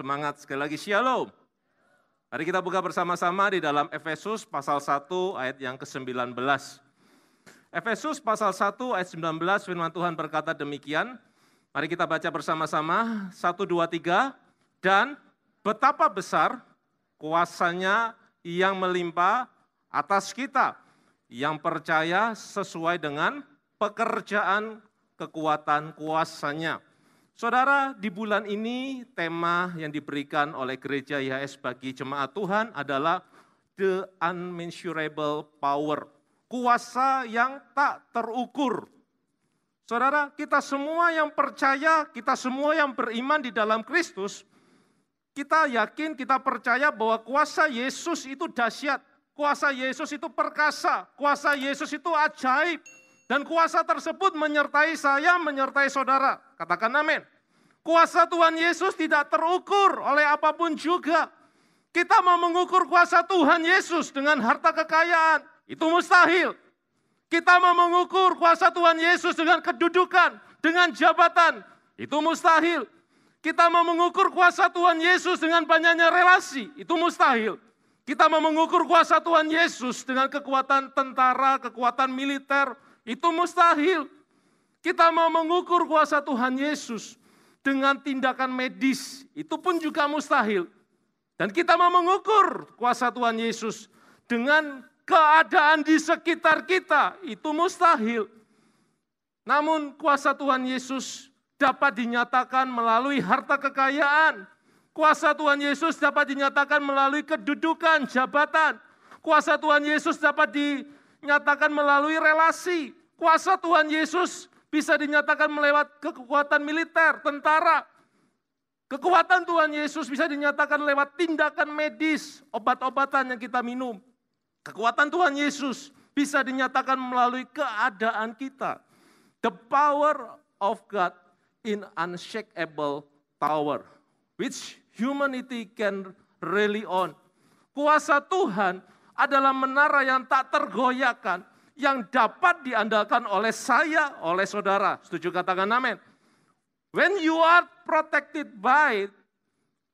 semangat sekali lagi. Shalom. Mari kita buka bersama-sama di dalam Efesus pasal 1 ayat yang ke-19. Efesus pasal 1 ayat 19 firman Tuhan berkata demikian. Mari kita baca bersama-sama 1 2 3 dan betapa besar kuasanya yang melimpah atas kita yang percaya sesuai dengan pekerjaan kekuatan kuasanya. Saudara, di bulan ini tema yang diberikan oleh gereja IHS bagi jemaat Tuhan adalah the unmeasurable power, kuasa yang tak terukur. Saudara, kita semua yang percaya, kita semua yang beriman di dalam Kristus, kita yakin, kita percaya bahwa kuasa Yesus itu dahsyat, kuasa Yesus itu perkasa, kuasa Yesus itu ajaib. Dan kuasa tersebut menyertai saya, menyertai saudara. Katakan amin. Kuasa Tuhan Yesus tidak terukur oleh apapun juga. Kita mau mengukur kuasa Tuhan Yesus dengan harta kekayaan, itu mustahil. Kita mau mengukur kuasa Tuhan Yesus dengan kedudukan, dengan jabatan, itu mustahil. Kita mau mengukur kuasa Tuhan Yesus dengan banyaknya relasi, itu mustahil. Kita mau mengukur kuasa Tuhan Yesus dengan kekuatan tentara, kekuatan militer, itu mustahil. Kita mau mengukur kuasa Tuhan Yesus dengan tindakan medis, itu pun juga mustahil. Dan kita mau mengukur kuasa Tuhan Yesus dengan keadaan di sekitar kita, itu mustahil. Namun kuasa Tuhan Yesus dapat dinyatakan melalui harta kekayaan. Kuasa Tuhan Yesus dapat dinyatakan melalui kedudukan, jabatan. Kuasa Tuhan Yesus dapat di nyatakan melalui relasi. Kuasa Tuhan Yesus bisa dinyatakan melewat kekuatan militer, tentara. Kekuatan Tuhan Yesus bisa dinyatakan lewat tindakan medis, obat-obatan yang kita minum. Kekuatan Tuhan Yesus bisa dinyatakan melalui keadaan kita. The power of God in unshakable power, which humanity can rely on. Kuasa Tuhan adalah menara yang tak tergoyahkan, yang dapat diandalkan oleh saya, oleh saudara. Setuju katakan amin. When you are protected by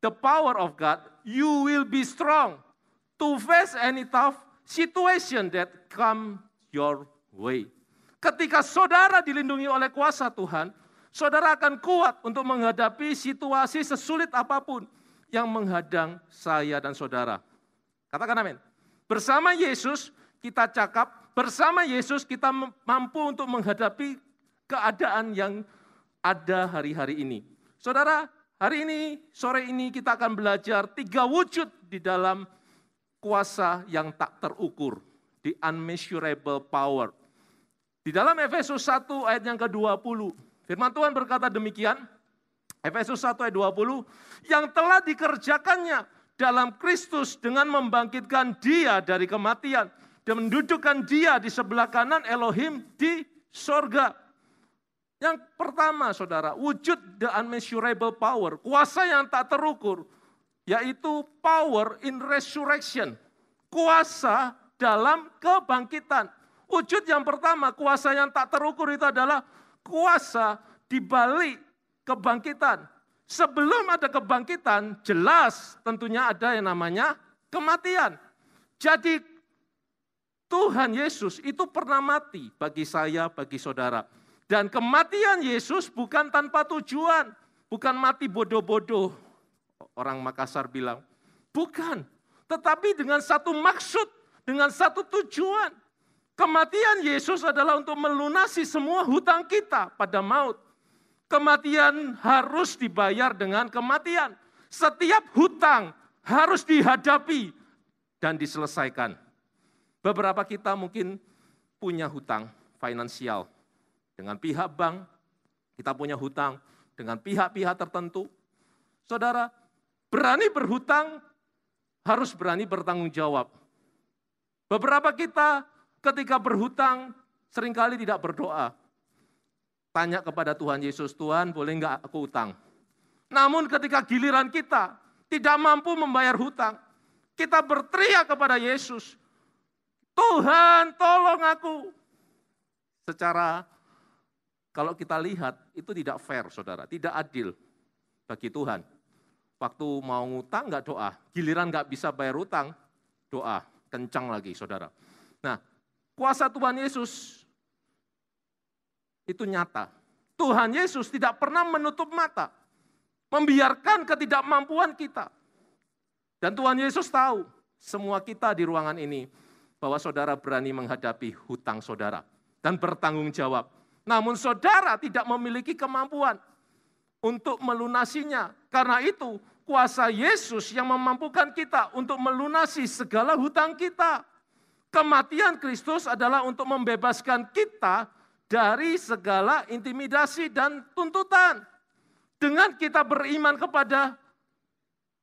the power of God, you will be strong to face any tough situation that come your way. Ketika saudara dilindungi oleh kuasa Tuhan, saudara akan kuat untuk menghadapi situasi sesulit apapun yang menghadang saya dan saudara. Katakan amin. Bersama Yesus kita cakap, bersama Yesus kita mampu untuk menghadapi keadaan yang ada hari-hari ini. Saudara, hari ini, sore ini kita akan belajar tiga wujud di dalam kuasa yang tak terukur, the unmeasurable power. Di dalam Efesus 1 ayat yang ke-20, firman Tuhan berkata demikian, Efesus 1 ayat 20, yang telah dikerjakannya dalam Kristus dengan membangkitkan dia dari kematian dan mendudukkan dia di sebelah kanan Elohim di sorga. Yang pertama saudara, wujud the unmeasurable power, kuasa yang tak terukur, yaitu power in resurrection, kuasa dalam kebangkitan. Wujud yang pertama, kuasa yang tak terukur itu adalah kuasa di balik kebangkitan. Sebelum ada kebangkitan, jelas tentunya ada yang namanya kematian. Jadi Tuhan Yesus itu pernah mati bagi saya, bagi saudara. Dan kematian Yesus bukan tanpa tujuan, bukan mati bodoh-bodoh. Orang Makassar bilang, bukan, tetapi dengan satu maksud, dengan satu tujuan. Kematian Yesus adalah untuk melunasi semua hutang kita pada maut. Kematian harus dibayar dengan kematian. Setiap hutang harus dihadapi dan diselesaikan. Beberapa kita mungkin punya hutang finansial dengan pihak bank, kita punya hutang dengan pihak-pihak tertentu. Saudara, berani berhutang harus berani bertanggung jawab. Beberapa kita ketika berhutang seringkali tidak berdoa tanya kepada Tuhan Yesus, Tuhan boleh nggak aku utang? Namun ketika giliran kita tidak mampu membayar hutang, kita berteriak kepada Yesus, Tuhan tolong aku. Secara kalau kita lihat itu tidak fair saudara, tidak adil bagi Tuhan. Waktu mau ngutang nggak doa, giliran nggak bisa bayar hutang doa kencang lagi saudara. Nah, kuasa Tuhan Yesus itu nyata. Tuhan Yesus tidak pernah menutup mata, membiarkan ketidakmampuan kita. Dan Tuhan Yesus tahu semua kita di ruangan ini bahwa saudara berani menghadapi hutang saudara dan bertanggung jawab. Namun saudara tidak memiliki kemampuan untuk melunasinya. Karena itu kuasa Yesus yang memampukan kita untuk melunasi segala hutang kita. Kematian Kristus adalah untuk membebaskan kita dari segala intimidasi dan tuntutan. Dengan kita beriman kepada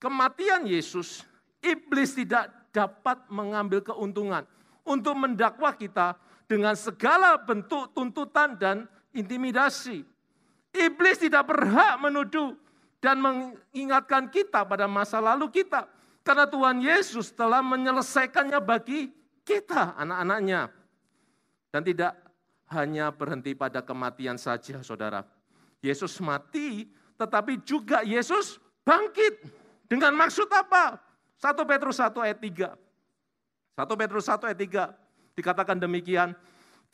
kematian Yesus, iblis tidak dapat mengambil keuntungan untuk mendakwa kita dengan segala bentuk tuntutan dan intimidasi. Iblis tidak berhak menuduh dan mengingatkan kita pada masa lalu kita. Karena Tuhan Yesus telah menyelesaikannya bagi kita, anak-anaknya. Dan tidak hanya berhenti pada kematian saja, saudara. Yesus mati, tetapi juga Yesus bangkit. Dengan maksud apa? 1 Petrus 1 ayat 3. 1 Petrus 1 ayat 3 dikatakan demikian.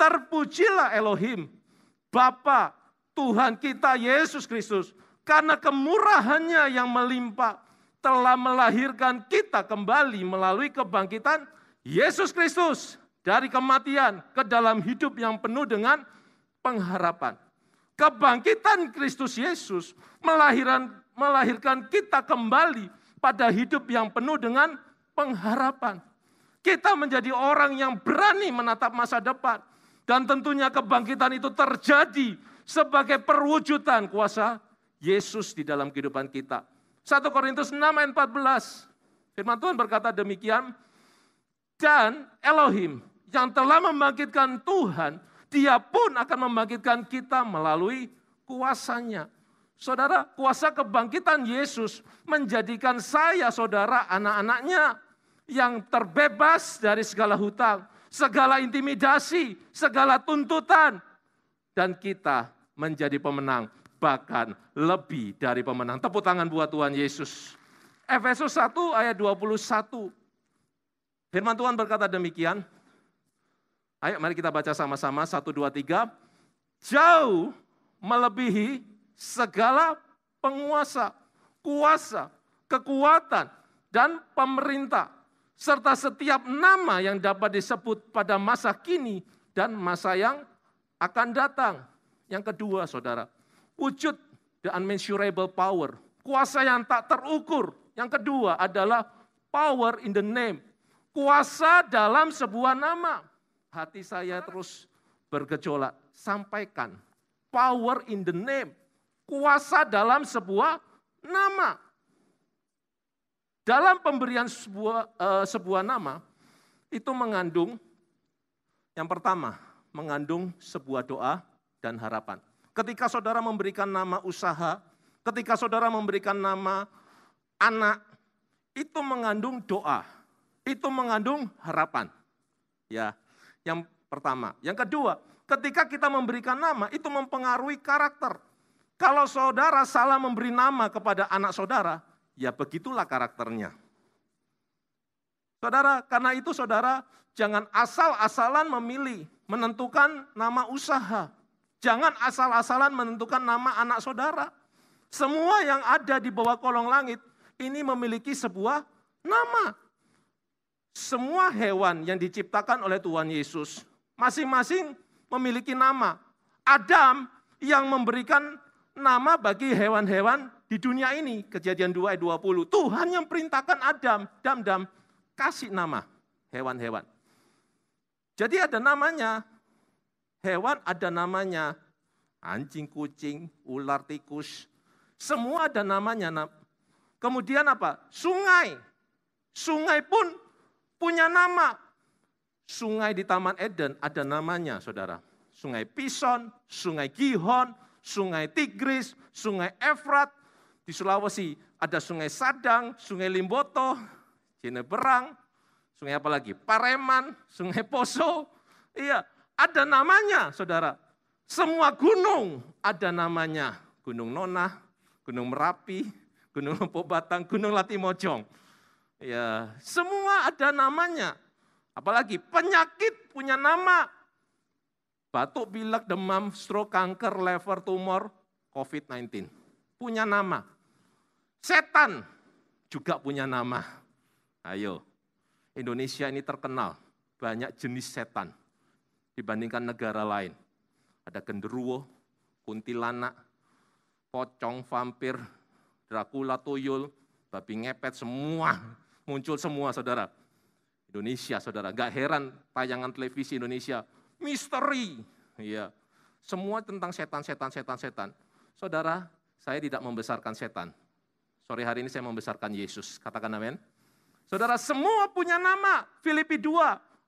Terpujilah Elohim, Bapa Tuhan kita Yesus Kristus, karena kemurahannya yang melimpah telah melahirkan kita kembali melalui kebangkitan Yesus Kristus dari kematian ke dalam hidup yang penuh dengan pengharapan. Kebangkitan Kristus Yesus melahirkan, melahirkan kita kembali pada hidup yang penuh dengan pengharapan. Kita menjadi orang yang berani menatap masa depan. Dan tentunya kebangkitan itu terjadi sebagai perwujudan kuasa Yesus di dalam kehidupan kita. 1 Korintus 6 ayat 14. Firman Tuhan berkata demikian, dan Elohim yang telah membangkitkan Tuhan, dia pun akan membangkitkan kita melalui kuasanya. Saudara, kuasa kebangkitan Yesus menjadikan saya, saudara, anak-anaknya yang terbebas dari segala hutang, segala intimidasi, segala tuntutan. Dan kita menjadi pemenang, bahkan lebih dari pemenang. Tepuk tangan buat Tuhan Yesus. Efesus 1 ayat 21. Firman Tuhan berkata demikian, Ayo mari kita baca sama-sama, satu, dua, tiga. Jauh melebihi segala penguasa, kuasa, kekuatan, dan pemerintah. Serta setiap nama yang dapat disebut pada masa kini dan masa yang akan datang. Yang kedua saudara, wujud the unmeasurable power. Kuasa yang tak terukur. Yang kedua adalah power in the name. Kuasa dalam sebuah nama. Hati saya terus bergejolak. Sampaikan power in the name. Kuasa dalam sebuah nama. Dalam pemberian sebuah uh, sebuah nama itu mengandung yang pertama, mengandung sebuah doa dan harapan. Ketika saudara memberikan nama usaha, ketika saudara memberikan nama anak, itu mengandung doa, itu mengandung harapan. Ya, yang pertama. Yang kedua, ketika kita memberikan nama itu mempengaruhi karakter. Kalau saudara salah memberi nama kepada anak saudara, ya begitulah karakternya. Saudara, karena itu saudara jangan asal-asalan memilih, menentukan nama usaha. Jangan asal-asalan menentukan nama anak saudara. Semua yang ada di bawah kolong langit ini memiliki sebuah nama semua hewan yang diciptakan oleh Tuhan Yesus masing-masing memiliki nama. Adam yang memberikan nama bagi hewan-hewan di dunia ini. Kejadian 2 ayat 20. Tuhan yang perintahkan Adam, dam-dam, kasih nama hewan-hewan. Jadi ada namanya hewan, ada namanya anjing, kucing, ular, tikus. Semua ada namanya. Kemudian apa? Sungai. Sungai pun punya nama. Sungai di Taman Eden ada namanya, saudara. Sungai Pison, Sungai Gihon, Sungai Tigris, Sungai Efrat. Di Sulawesi ada Sungai Sadang, Sungai Limboto, Cineberang, Sungai apa lagi? Pareman, Sungai Poso. Iya, ada namanya, saudara. Semua gunung ada namanya. Gunung Nona, Gunung Merapi, Gunung Lempok Batang, Gunung Latimojong Ya, semua ada namanya. Apalagi penyakit punya nama. Batuk, pilek, demam, stroke, kanker, liver, tumor, COVID-19. Punya nama. Setan juga punya nama. Ayo, Indonesia ini terkenal banyak jenis setan dibandingkan negara lain. Ada genderuwo, kuntilanak, pocong, vampir, Dracula, tuyul, babi ngepet, semua muncul semua saudara. Indonesia saudara, gak heran tayangan televisi Indonesia, misteri. Iya. Semua tentang setan, setan, setan, setan. Saudara, saya tidak membesarkan setan. Sore hari ini saya membesarkan Yesus. Katakan amin. Saudara, semua punya nama. Filipi 2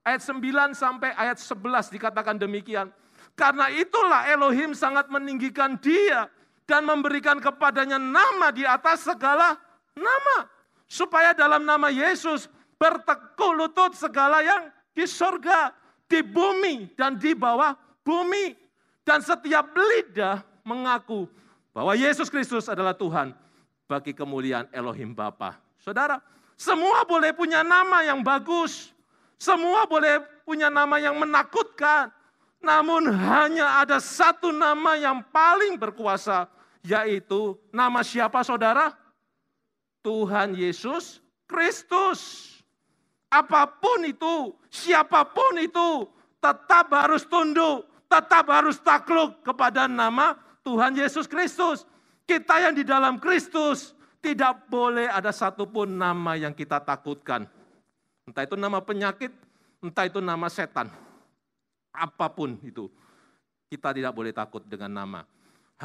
ayat 9 sampai ayat 11 dikatakan demikian. Karena itulah Elohim sangat meninggikan dia dan memberikan kepadanya nama di atas segala nama supaya dalam nama Yesus bertekuk lutut segala yang di sorga, di bumi, dan di bawah bumi. Dan setiap lidah mengaku bahwa Yesus Kristus adalah Tuhan bagi kemuliaan Elohim Bapa. Saudara, semua boleh punya nama yang bagus. Semua boleh punya nama yang menakutkan. Namun hanya ada satu nama yang paling berkuasa, yaitu nama siapa saudara? Tuhan Yesus Kristus. Apapun itu, siapapun itu, tetap harus tunduk, tetap harus takluk kepada nama Tuhan Yesus Kristus. Kita yang di dalam Kristus tidak boleh ada satupun nama yang kita takutkan. Entah itu nama penyakit, entah itu nama setan. Apapun itu, kita tidak boleh takut dengan nama.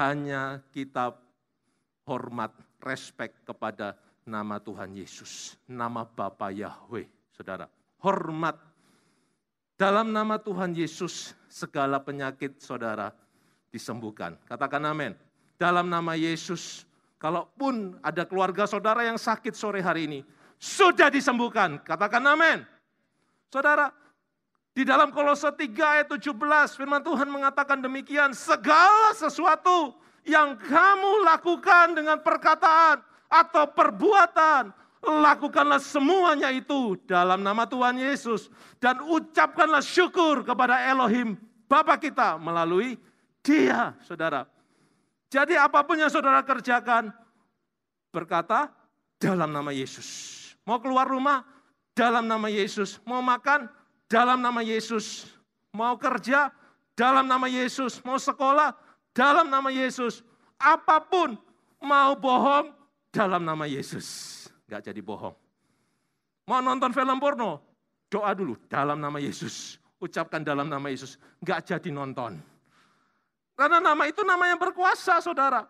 Hanya kita hormat, respek kepada nama Tuhan Yesus, nama Bapa Yahweh, saudara. Hormat dalam nama Tuhan Yesus, segala penyakit saudara disembuhkan. Katakan amin. Dalam nama Yesus, kalaupun ada keluarga saudara yang sakit sore hari ini, sudah disembuhkan. Katakan amin. Saudara, di dalam kolose 3 ayat 17, firman Tuhan mengatakan demikian, segala sesuatu yang kamu lakukan dengan perkataan, atau perbuatan, lakukanlah semuanya itu dalam nama Tuhan Yesus. Dan ucapkanlah syukur kepada Elohim Bapa kita melalui dia, saudara. Jadi apapun yang saudara kerjakan, berkata dalam nama Yesus. Mau keluar rumah, dalam nama Yesus. Mau makan, dalam nama Yesus. Mau kerja, dalam nama Yesus. Mau sekolah, dalam nama Yesus. Apapun, mau bohong, dalam nama Yesus. Gak jadi bohong. Mau nonton film porno? Doa dulu dalam nama Yesus. Ucapkan dalam nama Yesus. Gak jadi nonton. Karena nama itu nama yang berkuasa saudara.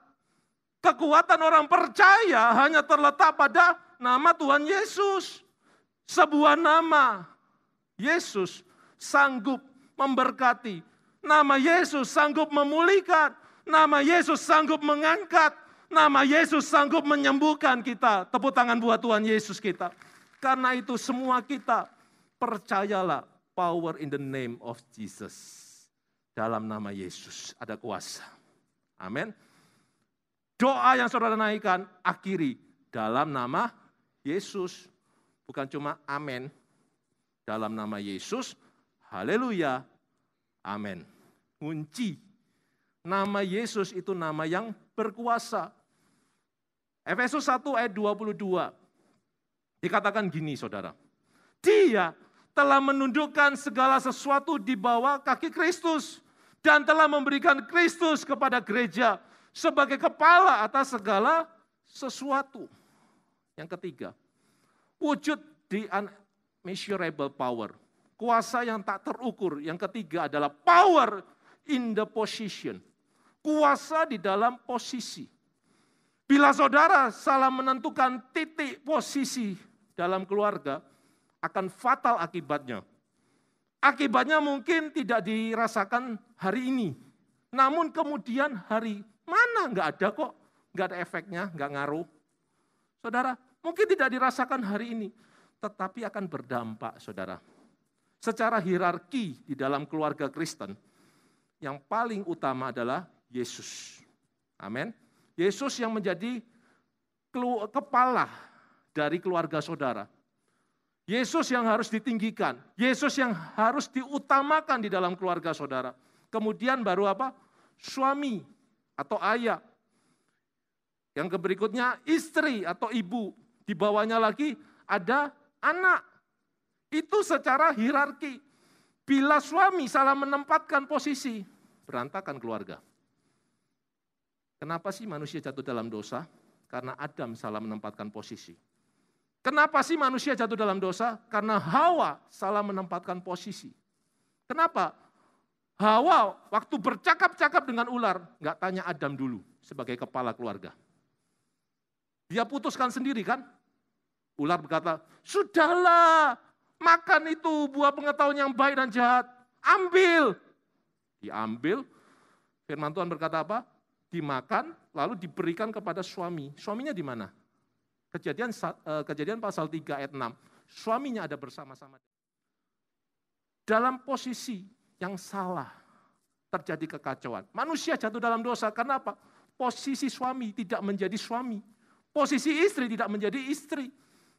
Kekuatan orang percaya hanya terletak pada nama Tuhan Yesus. Sebuah nama. Yesus sanggup memberkati. Nama Yesus sanggup memulihkan. Nama Yesus sanggup mengangkat. Nama Yesus sanggup menyembuhkan kita. Tepuk tangan buat Tuhan Yesus kita. Karena itu semua kita percayalah power in the name of Jesus. Dalam nama Yesus ada kuasa. Amin. Doa yang saudara naikkan akhiri dalam nama Yesus. Bukan cuma amin. Dalam nama Yesus. Haleluya. Amin. Kunci. Nama Yesus itu nama yang berkuasa Efesus 1 ayat 22. Dikatakan gini saudara. Dia telah menundukkan segala sesuatu di bawah kaki Kristus. Dan telah memberikan Kristus kepada gereja sebagai kepala atas segala sesuatu. Yang ketiga, wujud di unmeasurable power. Kuasa yang tak terukur. Yang ketiga adalah power in the position. Kuasa di dalam posisi. Bila saudara salah menentukan titik posisi dalam keluarga, akan fatal akibatnya. Akibatnya mungkin tidak dirasakan hari ini. Namun kemudian hari mana enggak ada kok, enggak ada efeknya, enggak ngaruh. Saudara, mungkin tidak dirasakan hari ini, tetapi akan berdampak saudara. Secara hierarki di dalam keluarga Kristen, yang paling utama adalah Yesus. Amin. Yesus yang menjadi kepala dari keluarga saudara. Yesus yang harus ditinggikan, Yesus yang harus diutamakan di dalam keluarga saudara. Kemudian baru apa? Suami atau ayah. Yang berikutnya istri atau ibu. Di bawahnya lagi ada anak. Itu secara hierarki. Bila suami salah menempatkan posisi, berantakan keluarga. Kenapa sih manusia jatuh dalam dosa? Karena Adam salah menempatkan posisi. Kenapa sih manusia jatuh dalam dosa? Karena Hawa salah menempatkan posisi. Kenapa? Hawa waktu bercakap-cakap dengan ular, nggak tanya Adam dulu sebagai kepala keluarga. Dia putuskan sendiri kan? Ular berkata, sudahlah makan itu buah pengetahuan yang baik dan jahat. Ambil. Diambil, firman Tuhan berkata apa? dimakan, lalu diberikan kepada suami. Suaminya di mana? Kejadian eh, kejadian pasal 3 ayat 6. Suaminya ada bersama-sama. Dalam posisi yang salah terjadi kekacauan. Manusia jatuh dalam dosa karena apa? Posisi suami tidak menjadi suami. Posisi istri tidak menjadi istri.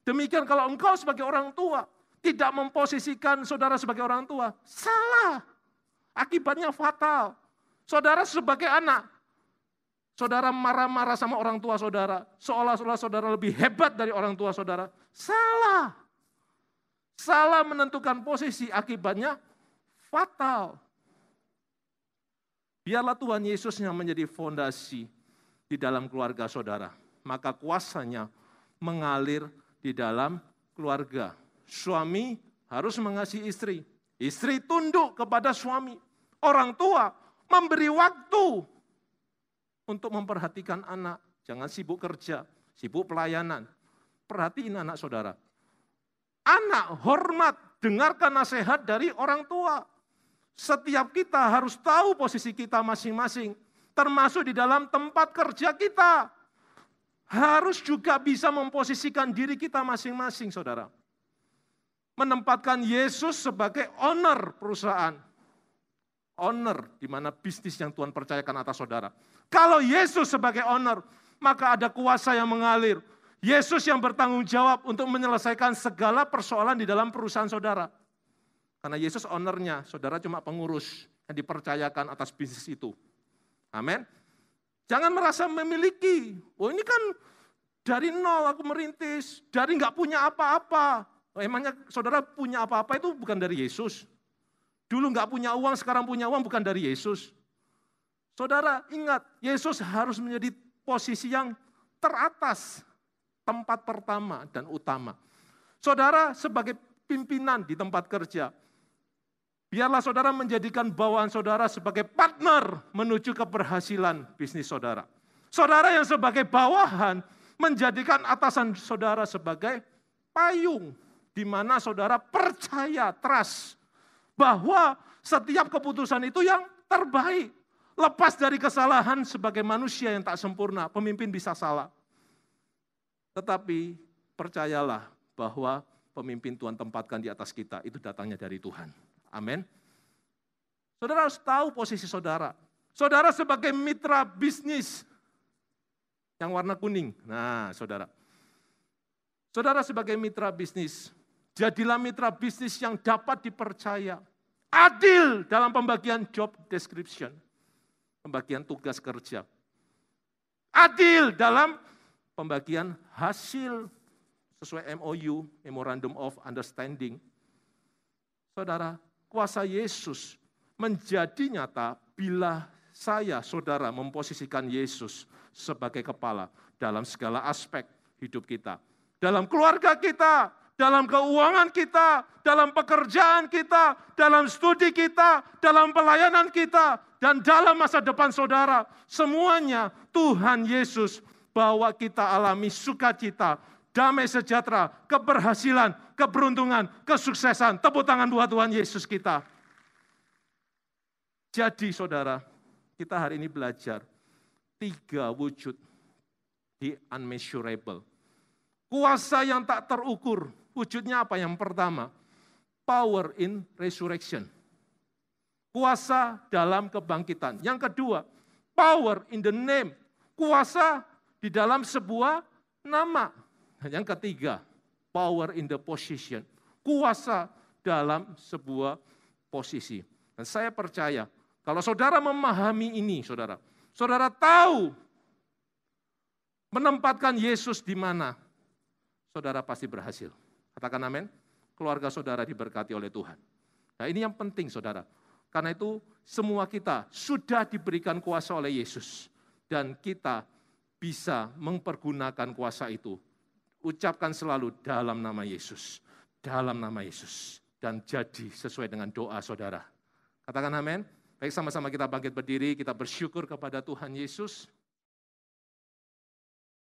Demikian kalau engkau sebagai orang tua tidak memposisikan saudara sebagai orang tua, salah. Akibatnya fatal. Saudara sebagai anak Saudara marah-marah sama orang tua saudara, seolah-olah saudara lebih hebat dari orang tua saudara. Salah. Salah menentukan posisi akibatnya fatal. Biarlah Tuhan Yesus yang menjadi fondasi di dalam keluarga saudara. Maka kuasanya mengalir di dalam keluarga. Suami harus mengasihi istri. Istri tunduk kepada suami. Orang tua memberi waktu untuk memperhatikan anak. Jangan sibuk kerja, sibuk pelayanan. Perhatiin anak saudara. Anak hormat, dengarkan nasihat dari orang tua. Setiap kita harus tahu posisi kita masing-masing, termasuk di dalam tempat kerja kita. Harus juga bisa memposisikan diri kita masing-masing, saudara. Menempatkan Yesus sebagai owner perusahaan. Owner di mana bisnis yang Tuhan percayakan atas saudara kalau Yesus sebagai owner, maka ada kuasa yang mengalir. Yesus yang bertanggung jawab untuk menyelesaikan segala persoalan di dalam perusahaan saudara. Karena Yesus ownernya, saudara cuma pengurus yang dipercayakan atas bisnis itu. Amin. Jangan merasa memiliki. Oh ini kan dari nol aku merintis, dari nggak punya apa-apa. Oh, emangnya saudara punya apa-apa itu bukan dari Yesus. Dulu nggak punya uang, sekarang punya uang bukan dari Yesus. Saudara, ingat, Yesus harus menjadi posisi yang teratas, tempat pertama dan utama. Saudara, sebagai pimpinan di tempat kerja, biarlah saudara menjadikan bawahan saudara sebagai partner menuju keberhasilan bisnis saudara. Saudara yang sebagai bawahan menjadikan atasan saudara sebagai payung di mana saudara percaya, trust bahwa setiap keputusan itu yang terbaik Lepas dari kesalahan sebagai manusia yang tak sempurna, pemimpin bisa salah. Tetapi percayalah bahwa pemimpin Tuhan tempatkan di atas kita itu datangnya dari Tuhan. Amin. Saudara harus tahu posisi saudara. Saudara sebagai mitra bisnis yang warna kuning. Nah, saudara. Saudara sebagai mitra bisnis, jadilah mitra bisnis yang dapat dipercaya. Adil dalam pembagian job description pembagian tugas kerja. Adil dalam pembagian hasil sesuai MOU, Memorandum of Understanding. Saudara, kuasa Yesus menjadi nyata bila saya, saudara, memposisikan Yesus sebagai kepala dalam segala aspek hidup kita. Dalam keluarga kita, dalam keuangan kita, dalam pekerjaan kita, dalam studi kita, dalam pelayanan kita, dan dalam masa depan saudara. Semuanya Tuhan Yesus bawa kita alami sukacita, damai sejahtera, keberhasilan, keberuntungan, kesuksesan. Tepuk tangan buat Tuhan Yesus kita. Jadi saudara, kita hari ini belajar tiga wujud di unmeasurable. Kuasa yang tak terukur, Wujudnya apa? Yang pertama, power in resurrection. Kuasa dalam kebangkitan. Yang kedua, power in the name. Kuasa di dalam sebuah nama. yang ketiga, power in the position. Kuasa dalam sebuah posisi. Dan saya percaya, kalau saudara memahami ini, saudara, saudara tahu menempatkan Yesus di mana, saudara pasti berhasil. Katakan amin. Keluarga saudara diberkati oleh Tuhan. Nah ini yang penting saudara. Karena itu semua kita sudah diberikan kuasa oleh Yesus. Dan kita bisa mempergunakan kuasa itu. Ucapkan selalu dalam nama Yesus. Dalam nama Yesus. Dan jadi sesuai dengan doa saudara. Katakan amin. Baik sama-sama kita bangkit berdiri, kita bersyukur kepada Tuhan Yesus.